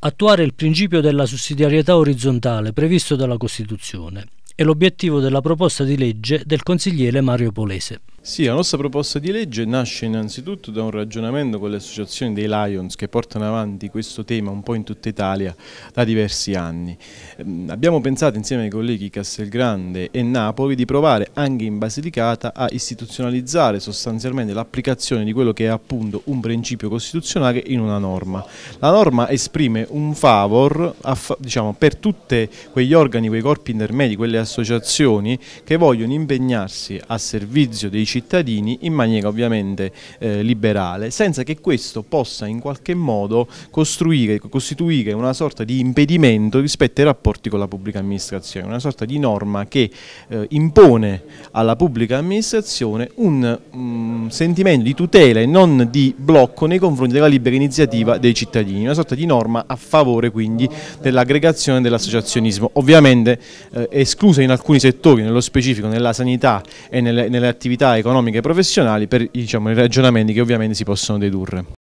attuare il principio della sussidiarietà orizzontale previsto dalla Costituzione è l'obiettivo della proposta di legge del consigliere Mario Polese. Sì, la nostra proposta di legge nasce innanzitutto da un ragionamento con le associazioni dei Lions che portano avanti questo tema un po' in tutta Italia da diversi anni. Ehm, abbiamo pensato insieme ai colleghi Castelgrande e Napoli di provare anche in Basilicata a istituzionalizzare sostanzialmente l'applicazione di quello che è appunto un principio costituzionale in una norma. La norma esprime un favor diciamo, per tutti quegli organi, quei corpi intermedi, quelle associazioni che vogliono impegnarsi a servizio dei cittadini in maniera ovviamente eh, liberale, senza che questo possa in qualche modo costituire una sorta di impedimento rispetto ai rapporti con la pubblica amministrazione, una sorta di norma che eh, impone alla pubblica amministrazione un... Um, sentimento di tutela e non di blocco nei confronti della libera iniziativa dei cittadini, una sorta di norma a favore quindi dell'aggregazione dell'associazionismo, ovviamente eh, esclusa in alcuni settori, nello specifico nella sanità e nelle, nelle attività economiche e professionali per diciamo, i ragionamenti che ovviamente si possono dedurre.